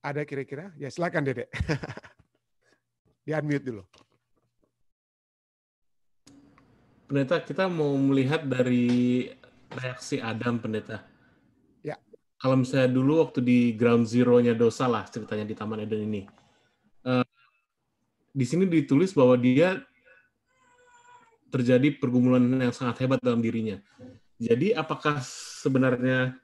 Ada kira-kira? Ya silakan Dedek. Di unmute dulu. Pendeta, kita mau melihat dari reaksi Adam, Pendeta. Ya. Kalau misalnya dulu waktu di ground zero-nya dosa lah ceritanya di Taman Eden ini. Uh, di sini ditulis bahwa dia terjadi pergumulan yang sangat hebat dalam dirinya. Jadi apakah sebenarnya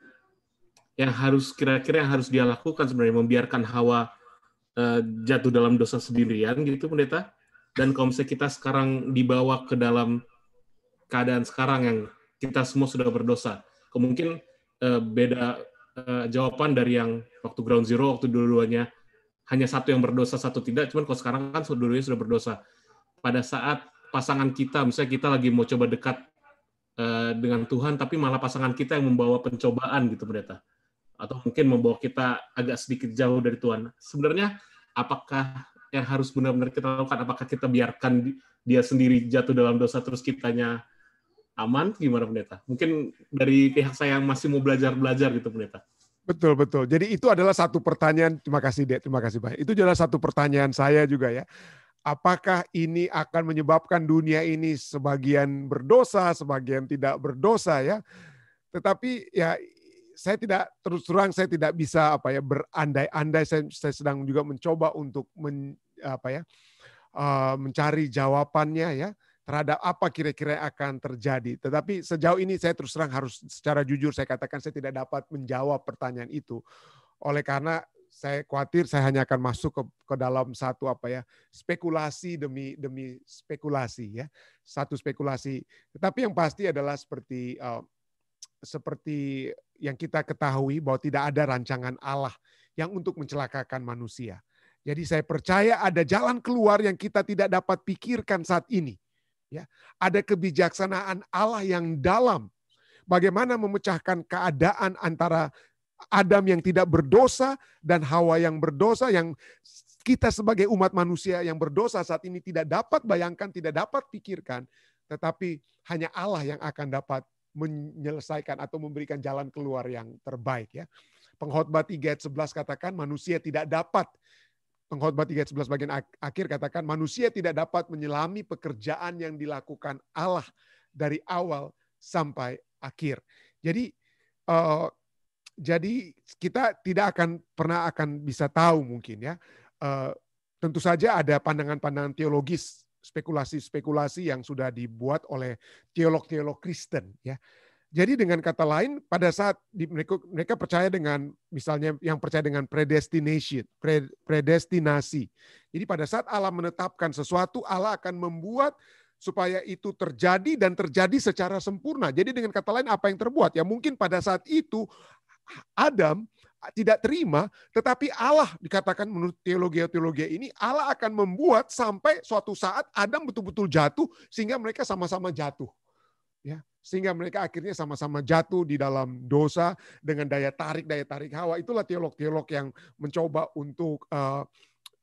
yang harus kira-kira yang harus dia lakukan sebenarnya membiarkan Hawa uh, jatuh dalam dosa sendirian gitu pendeta dan kalau misalnya kita sekarang dibawa ke dalam keadaan sekarang yang kita semua sudah berdosa kemungkinan uh, beda uh, jawaban dari yang waktu ground zero waktu dua hanya satu yang berdosa satu tidak cuman kalau sekarang kan dua-duanya sudah berdosa pada saat pasangan kita misalnya kita lagi mau coba dekat dengan Tuhan tapi malah pasangan kita yang membawa pencobaan gitu pendeta atau mungkin membawa kita agak sedikit jauh dari Tuhan. Sebenarnya apakah yang harus benar-benar kita lakukan? Apakah kita biarkan dia sendiri jatuh dalam dosa terus kitanya aman? Gimana pendeta? Mungkin dari pihak saya yang masih mau belajar-belajar gitu pendeta. Betul betul. Jadi itu adalah satu pertanyaan. Terima kasih Dek, terima kasih banyak. Itu adalah satu pertanyaan saya juga ya. Apakah ini akan menyebabkan dunia ini sebagian berdosa, sebagian tidak berdosa ya? Tetapi ya saya tidak terus terang saya tidak bisa apa ya berandai-andai saya, saya sedang juga mencoba untuk men, apa ya uh, mencari jawabannya ya terhadap apa kira-kira akan terjadi. Tetapi sejauh ini saya terus terang harus secara jujur saya katakan saya tidak dapat menjawab pertanyaan itu. Oleh karena saya khawatir saya hanya akan masuk ke, ke dalam satu apa ya spekulasi demi demi spekulasi ya satu spekulasi. Tetapi yang pasti adalah seperti uh, seperti yang kita ketahui bahwa tidak ada rancangan Allah yang untuk mencelakakan manusia. Jadi saya percaya ada jalan keluar yang kita tidak dapat pikirkan saat ini. Ya, ada kebijaksanaan Allah yang dalam. Bagaimana memecahkan keadaan antara Adam yang tidak berdosa dan Hawa yang berdosa yang kita sebagai umat manusia yang berdosa saat ini tidak dapat bayangkan, tidak dapat pikirkan, tetapi hanya Allah yang akan dapat menyelesaikan atau memberikan jalan keluar yang terbaik ya. Pengkhotbah 3 ayat 11 katakan manusia tidak dapat Pengkhotbah 3 ayat 11 bagian akhir katakan manusia tidak dapat menyelami pekerjaan yang dilakukan Allah dari awal sampai akhir. Jadi uh, jadi kita tidak akan pernah akan bisa tahu mungkin ya. Uh, tentu saja ada pandangan-pandangan teologis spekulasi-spekulasi yang sudah dibuat oleh teolog-teolog Kristen ya. Jadi dengan kata lain pada saat di, mereka, mereka percaya dengan misalnya yang percaya dengan predestination, predestinasi. Jadi pada saat Allah menetapkan sesuatu, Allah akan membuat supaya itu terjadi dan terjadi secara sempurna. Jadi dengan kata lain apa yang terbuat ya mungkin pada saat itu Adam tidak terima, tetapi Allah dikatakan menurut teologi-teologi ini Allah akan membuat sampai suatu saat Adam betul-betul jatuh sehingga mereka sama-sama jatuh. Ya, sehingga mereka akhirnya sama-sama jatuh di dalam dosa dengan daya tarik daya tarik hawa. Itulah teolog-teolog yang mencoba untuk uh,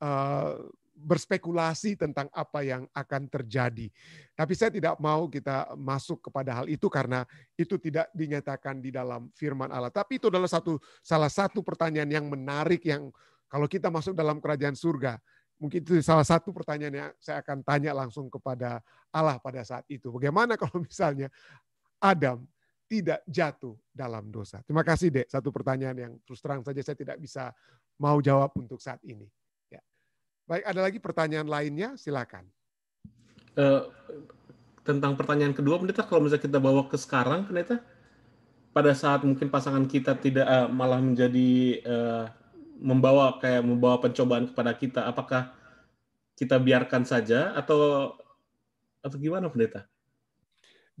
uh, berspekulasi tentang apa yang akan terjadi. Tapi saya tidak mau kita masuk kepada hal itu karena itu tidak dinyatakan di dalam firman Allah. Tapi itu adalah satu salah satu pertanyaan yang menarik yang kalau kita masuk dalam kerajaan surga, mungkin itu salah satu pertanyaan yang saya akan tanya langsung kepada Allah pada saat itu. Bagaimana kalau misalnya Adam tidak jatuh dalam dosa? Terima kasih, Dek. Satu pertanyaan yang terus terang saja saya tidak bisa mau jawab untuk saat ini. Baik, ada lagi pertanyaan lainnya? Silakan. Uh, tentang pertanyaan kedua, pendeta, kalau misalnya kita bawa ke sekarang, pendeta, pada saat mungkin pasangan kita tidak uh, malah menjadi uh, membawa kayak membawa pencobaan kepada kita, apakah kita biarkan saja atau atau gimana, pendeta?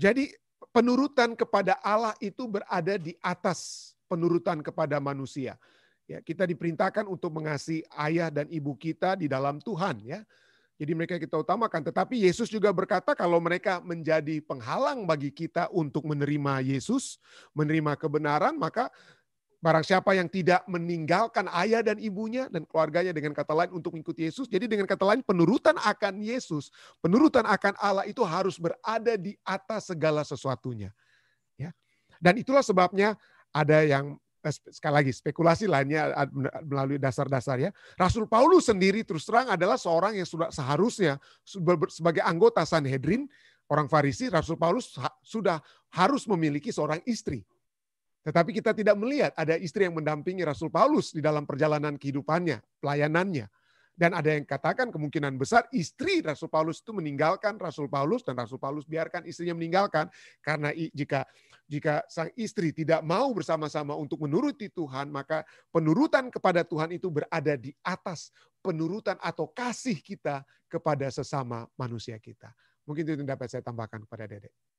Jadi penurutan kepada Allah itu berada di atas penurutan kepada manusia. Ya, kita diperintahkan untuk mengasihi ayah dan ibu kita di dalam Tuhan ya. Jadi mereka kita utamakan. Tetapi Yesus juga berkata kalau mereka menjadi penghalang bagi kita untuk menerima Yesus, menerima kebenaran, maka barang siapa yang tidak meninggalkan ayah dan ibunya dan keluarganya dengan kata lain untuk mengikuti Yesus. Jadi dengan kata lain penurutan akan Yesus, penurutan akan Allah itu harus berada di atas segala sesuatunya. Ya. Dan itulah sebabnya ada yang Eh, sekali lagi spekulasi lainnya melalui dasar dasar ya Rasul Paulus sendiri terus terang adalah seorang yang sudah seharusnya sebagai anggota Sanhedrin, orang Farisi, Rasul Paulus sudah harus memiliki seorang istri. Tetapi kita tidak melihat ada istri yang mendampingi Rasul Paulus di dalam perjalanan kehidupannya, pelayanannya. Dan ada yang katakan kemungkinan besar istri Rasul Paulus itu meninggalkan Rasul Paulus dan Rasul Paulus biarkan istrinya meninggalkan karena jika jika sang istri tidak mau bersama-sama untuk menuruti Tuhan, maka penurutan kepada Tuhan itu berada di atas penurutan atau kasih kita kepada sesama manusia kita. Mungkin itu yang dapat saya tambahkan kepada Dedek.